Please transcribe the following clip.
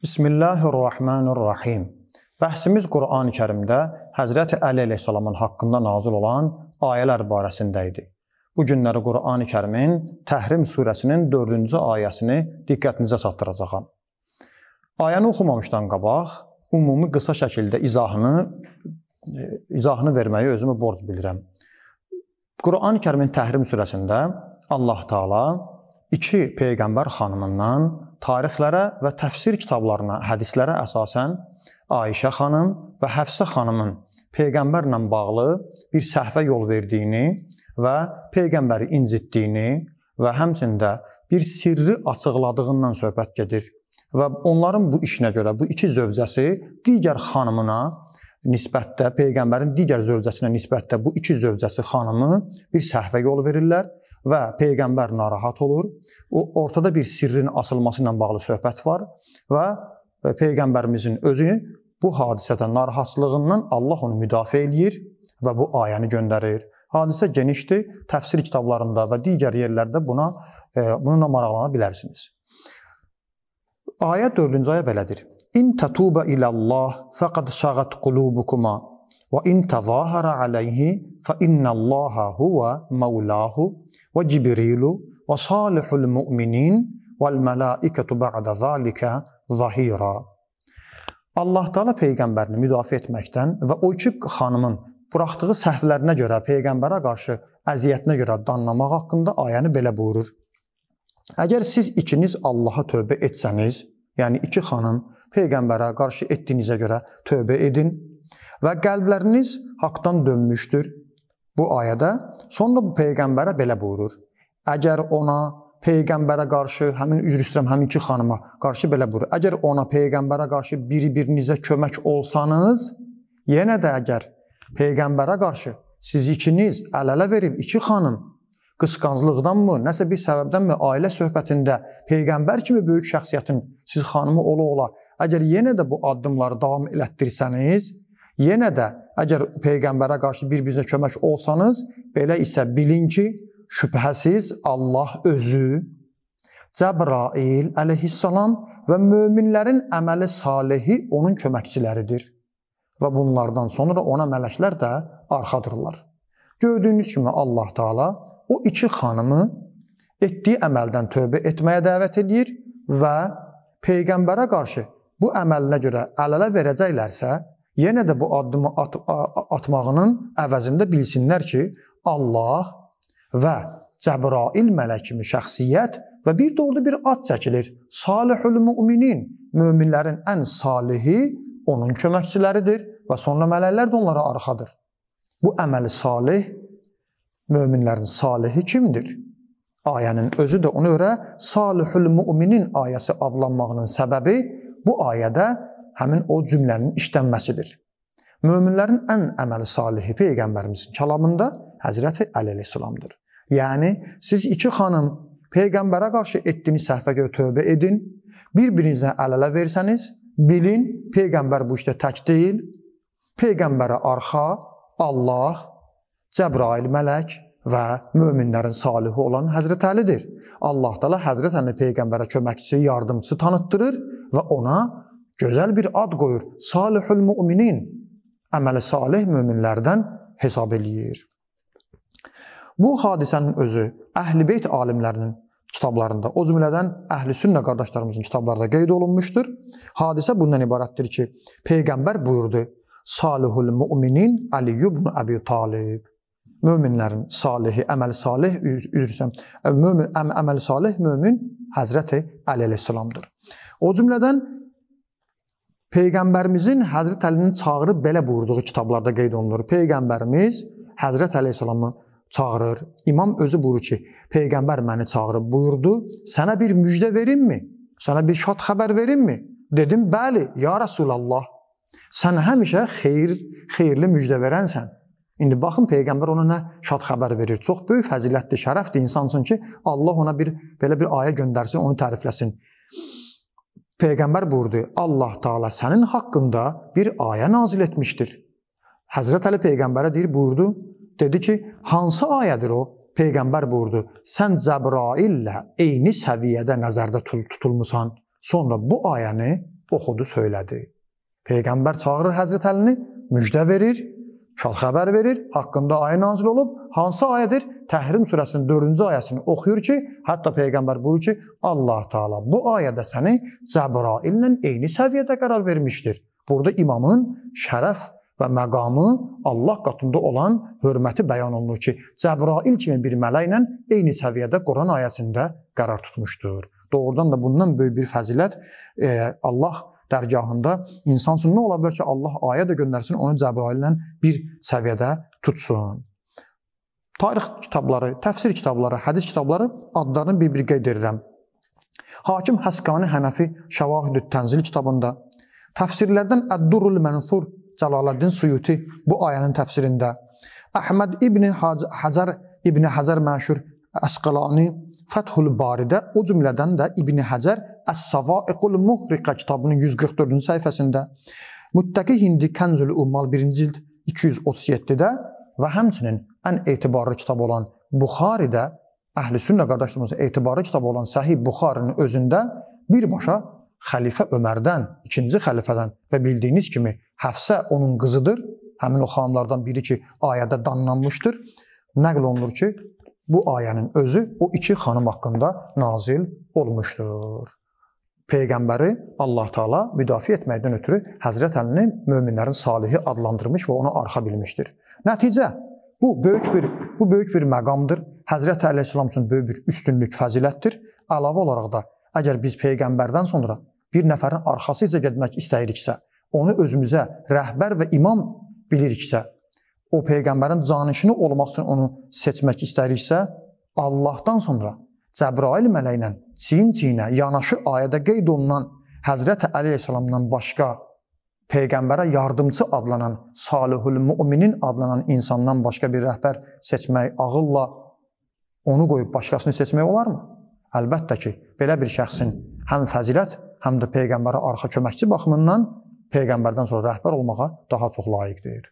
Bismillahirrahmanirrahim. Bəhsimiz Qurani Kərimdə Həzrəti Əli əleyhissalamın haqqında nazil olan ayələr barəsində idi. Bu günləri Qurani Kərimin Təhrim surəsinin 4-cü ayəsini diqqətinizə çatdıracağam. Ayəni oxumamışdan qabaq ümumi qısa şəkildə izahını e, izahını verməyi özümə borc bilirəm. Qurani Kərimin Təhrim surəsində Allah Taala iki peyğəmbər xanımından tarixlərə və təfsir kitablarına, hədislərə əsasən Ayşə xanım və Həfsə xanımın peyğəmbərlə bağlı bir səhvə yol verdiyini və peyğəmbəri incitdiyini və həmçində bir sirri açıqladığından söhbət gedir. Və onların bu işinə görə bu iki zövcəsi digər xanımına nisbətdə peyğəmbərin digər zövcəsinə nisbətdə bu iki zövcəsi xanımı bir səhvə yol verirlər və peyğəmbər narahat olur. O ortada bir sirrin açılması ilə bağlı söhbət var və e, peyğəmbərimizin özü bu hadisədən narahatlığından Allah onu müdafiə eləyir və bu ayəni göndərir. Hadisə genişdir. Təfsir kitablarında və digər yerlərdə buna e, bununla maraqlana bilərsiniz. Ayə 4-cü ayə belədir. İn tatuba ilallah faqad sagat qulubukuma və in tazahara alayhi فإن الله هو مولاه وجبريل وصالح المؤمنين والملائكة بعد ذلك zahira. Allah Taala peyğəmbərini müdafiə etməkdən və o iki xanımın buraxdığı səhvlərinə görə peyğəmbərə qarşı əziyyətinə görə danlamaq haqqında ayəni belə buyurur. Əgər siz ikiniz Allaha tövbə etsəniz, yəni iki xanım peyğəmbərə qarşı etdiyinizə görə tövbə edin və qəlbləriniz haqqdan dönmüşdür bu ayədə. Sonra bu peyğəmbərə belə buyurur. Əgər ona peyğəmbərə qarşı, həmin üzr istəyirəm, həminki xanıma qarşı belə buyurur. Əgər ona peyğəmbərə qarşı bir-birinizə kömək olsanız, yenə də əgər peyğəmbərə qarşı siz ikiniz əl-ələ verib iki xanım qısqanclıqdanmı, nəsə bir səbəbdənmi ailə söhbətində peyğəmbər kimi böyük şəxsiyyətin siz xanımı ola-ola əgər yenə də bu addımları davam elətdirsəniz, yenə də Əgər peyğəmbərə qarşı bir-birinizə kömək olsanız, belə isə bilin ki, şübhəsiz Allah özü Cəbrail əleyhissalam və möminlərin əməli salihi onun köməkçiləridir. Və bunlardan sonra ona mələklər də arxadırlar. Gördüyünüz kimi Allah Taala o iki xanımı etdiyi əməldən tövbə etməyə dəvət edir və peyğəmbərə qarşı bu əməlinə görə əl-ələ verəcəklərsə, yenə də bu addımı at atmağının əvəzində bilsinlər ki, Allah və Cəbrail mələk kimi şəxsiyyət və bir də orada bir ad çəkilir. Salihül müminin, möminlərin ən salihi onun köməkçiləridir və sonra mələklər də onlara arxadır. Bu əməli salih möminlərin salihi kimdir? Ayənin özü də ona görə Salihül müminin ayəsi adlanmağının səbəbi bu ayədə həmin o cümlənin işlənməsidir. Möminlərin ən əməli salihi peyğəmbərimizin kəlamında Həzrəti Əli əleyhissalamdır. Yəni siz iki xanım peyğəmbərə qarşı etdiyiniz səhvə görə tövbə edin. Bir-birinizə əl-ələ versəniz, bilin peyğəmbər bu işdə tək deyil. Peyğəmbərə arxa Allah, Cəbrail mələk və möminlərin salihi olan Həzrət Əlidir. Allah təala Həzrət Əli peyğəmbərə köməkçi, yardımçı tanıtdırır və ona gözəl bir ad qoyur. Salihul müminin, əməli salih möminlərdən hesab eləyir. Bu hadisənin özü Əhl-i Beyt alimlərinin kitablarında, o cümlədən Əhl-i Sünnə qardaşlarımızın kitablarında qeyd olunmuşdur. Hadisə bundan ibarətdir ki, Peyğəmbər buyurdu, Salihul müminin Ali ibn Əbi Talib. Möminlərin salihi, əməli salih üzrsən, mömin əməli salih mömin Həzrəti Əli əleyhissalamdır. O cümlədən Peyğəmbərimizin Həzrət Əlinin çağırı belə buyurduğu kitablarda qeyd olunur. Peyğəmbərimiz Həzrət Əleyhissalamı çağırır. İmam özü buyurur ki, Peyğəmbər məni çağırıb buyurdu. Sənə bir müjdə verimmi? Sənə bir şad xəbər verimmi? Dedim, bəli, ya Rasulallah. Sən həmişə xeyir, xeyirli müjdə verənsən. İndi baxın peyğəmbər ona nə şad xəbər verir. Çox böyük fəzilətdir, şərəfdir insan üçün ki, Allah ona bir belə bir ayə göndərsin, onu tərifləsin. Peyğəmbər buyurdu: Allah Taala sənin haqqında bir ayə nazil etmişdir. Həzrət Əli peyğəmbərə deyir, buyurdu, dedi ki, hansı ayədir o? Peyğəmbər buyurdu: "Sən Cəbraillə eyni səviyyədə nəzərdə tutulmusan." Sonra bu ayəni oxudu, söylədi. Peyğəmbər çağırır Həzrət Əlini, müjdə verir şad xəbər verir, haqqında ayə nazil olub. Hansı ayədir? Təhrim surəsinin 4-cü ayəsini oxuyur ki, hətta peyğəmbər buyurur ki, Allah Taala bu ayədə səni Cəbraillə eyni səviyyədə qərar vermişdir. Burada imamın şərəf və məqamı Allah qatında olan hörməti bəyan olunur ki, Cəbrail kimi bir mələklə eyni səviyyədə Quran ayəsində qərar tutmuşdur. Doğrudan da bundan böyük bir fəzilət e, Allah dərgahında insan üçün nə ola bilər ki, Allah ayə də göndərsin, onu Cəbrail ilə bir səviyyədə tutsun. Tarix kitabları, təfsir kitabları, hədis kitabları adlarını bir-bir qeyd edirəm. Hakim Həsqani Hənəfi Şəvahidü Tənzil kitabında, təfsirlərdən Əd-Durrul Mənfur Cəlaleddin Suyuti bu ayənin təfsirində, Əhməd İbni Hacər İbni Həcər məşhur Əsqalani Fəthül Baridə, o cümlədən də İbn Həcər Əs-Savaiqul Muhriqə kitabının 144-cü səhifəsində, Müttəqi Hindi Kənzül Ummal 1-ci ild 237-də və həmçinin ən etibarlı kitab olan Buxaridə Əhl-i Sünnə qardaşlarımızın etibarlı kitabı olan Səhih Buxarının özündə birbaşa xəlifə Ömərdən, ikinci xəlifədən və bildiyiniz kimi Həfsə onun qızıdır. Həmin o xanımlardan biri ki, ayədə danlanmışdır. Nəql olunur ki, bu ayənin özü o iki xanım haqqında nazil olmuşdur. Peyğəmbəri Allah Taala müdafiə etməkdən ötürü Həzrət Əlini möminlərin salihi adlandırmış və ona arxa bilmişdir. Nəticə bu böyük bir bu böyük bir məqamdır. Həzrət Əli (s.ə.v) üçün böyük bir üstünlük, fəzilətdir. Əlavə olaraq da əgər biz peyğəmbərdən sonra bir nəfərin arxasıca getmək istəyiriksə, onu özümüzə rəhbər və imam biliriksə, o peyğəmbərin canişini olmaq üçün onu seçmək istəyiriksə, Allahdan sonra Cəbrail mələylə çiyin-çiyinə yanaşı ayədə qeyd olunan Həzrət Əli əleyhissalamdan başqa peyğəmbərə yardımçı adlanan Salihül Müminin adlanan insandan başqa bir rəhbər seçmək ağılla onu qoyub başqasını seçmək olarmı? Əlbəttə ki, belə bir şəxsin həm fəzilət, həm də peyğəmbərə arxa köməkçi baxımından peyğəmbərdən sonra rəhbər olmağa daha çox layiqdir.